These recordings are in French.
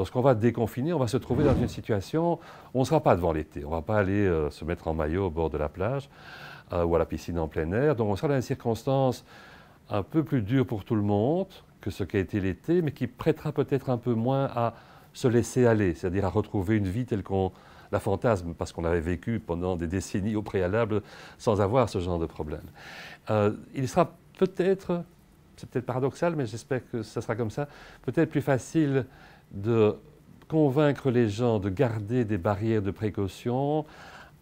lorsqu'on va déconfiner, on va se trouver dans une situation où on ne sera pas devant l'été. On ne va pas aller euh, se mettre en maillot au bord de la plage euh, ou à la piscine en plein air. Donc on sera dans une circonstance un peu plus dure pour tout le monde que ce qu'a été l'été, mais qui prêtera peut-être un peu moins à se laisser aller, c'est-à-dire à retrouver une vie telle qu'on la fantasme, parce qu'on l'avait vécu pendant des décennies au préalable sans avoir ce genre de problème. Euh, il sera peut-être, c'est peut-être paradoxal, mais j'espère que ça sera comme ça, peut-être plus facile de convaincre les gens de garder des barrières de précaution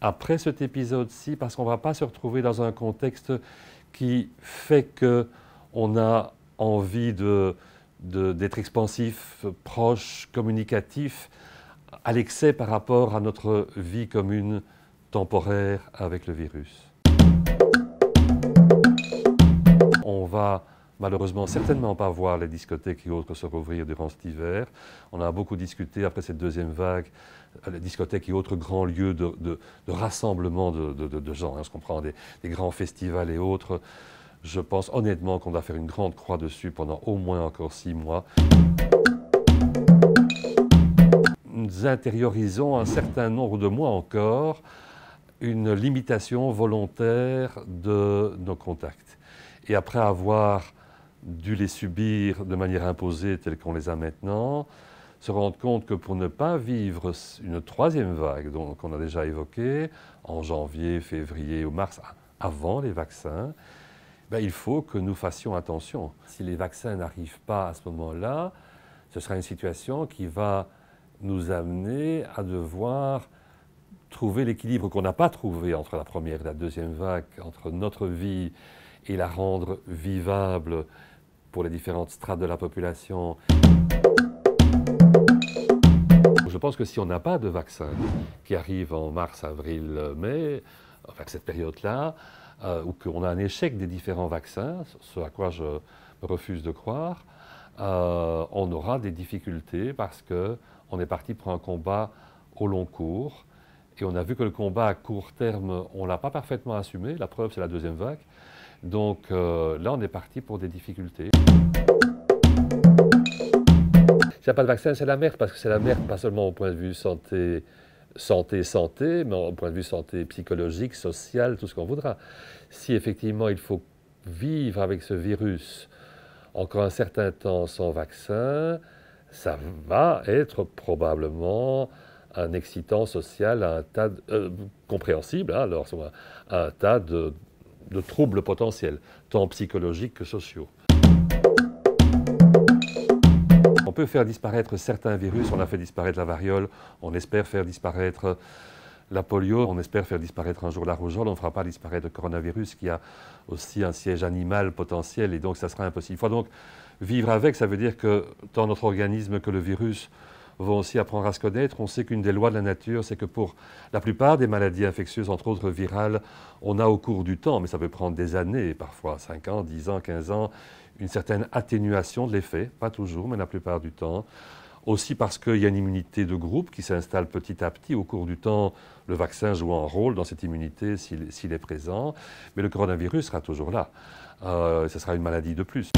après cet épisode-ci, parce qu'on ne va pas se retrouver dans un contexte qui fait qu'on a envie d'être de, expansif, proche, communicatif, à l'excès par rapport à notre vie commune temporaire avec le virus. On va malheureusement certainement pas voir les discothèques et autres se rouvrir durant cet hiver. On a beaucoup discuté après cette deuxième vague, euh, les discothèques et autres grands lieux de, de, rassemblement de, de gens, hein, ce je prend des, des, grands festivals et autres. Je pense honnêtement qu'on doit faire une grande croix dessus pendant au moins encore six mois. Nous intériorisons un certain nombre de mois encore une limitation volontaire de nos contacts. Et après avoir dû les subir de manière imposée telle qu'on les a maintenant, se rendre compte que pour ne pas vivre une troisième vague qu'on a déjà évoquée, en janvier, février ou mars, avant les vaccins, ben, il faut que nous fassions attention. Si les vaccins n'arrivent pas à ce moment-là, ce sera une situation qui va nous amener à devoir trouver l'équilibre qu'on n'a pas trouvé entre la première et la deuxième vague, entre notre vie et la rendre vivable pour les différentes strates de la population. Je pense que si on n'a pas de vaccin qui arrive en mars, avril, mai, enfin cette période-là, euh, ou qu'on a un échec des différents vaccins, ce à quoi je refuse de croire, euh, on aura des difficultés parce qu'on est parti pour un combat au long cours. Et on a vu que le combat à court terme, on ne l'a pas parfaitement assumé. La preuve, c'est la deuxième vague. Donc euh, là, on est parti pour des difficultés. S'il n'y a pas de vaccin, c'est la merde, parce que c'est la merde pas seulement au point de vue santé, santé, santé, mais au point de vue santé psychologique, sociale, tout ce qu'on voudra. Si effectivement il faut vivre avec ce virus encore un certain temps sans vaccin, ça va être probablement un excitant social, un tas de, euh, compréhensible, hein, alors, à un tas de, de troubles potentiels, tant psychologiques que sociaux. On peut faire disparaître certains virus, on a fait disparaître la variole, on espère faire disparaître la polio, on espère faire disparaître un jour la rougeole, on ne fera pas disparaître le coronavirus qui a aussi un siège animal potentiel et donc ça sera impossible. Il faut donc vivre avec, ça veut dire que tant notre organisme que le virus vont aussi apprendre à se connaître. On sait qu'une des lois de la nature, c'est que pour la plupart des maladies infectieuses, entre autres virales, on a au cours du temps, mais ça peut prendre des années, parfois 5 ans, 10 ans, 15 ans, une certaine atténuation de l'effet, pas toujours, mais la plupart du temps. Aussi parce qu'il y a une immunité de groupe qui s'installe petit à petit au cours du temps, le vaccin joue un rôle dans cette immunité s'il est présent, mais le coronavirus sera toujours là. Euh, ce sera une maladie de plus.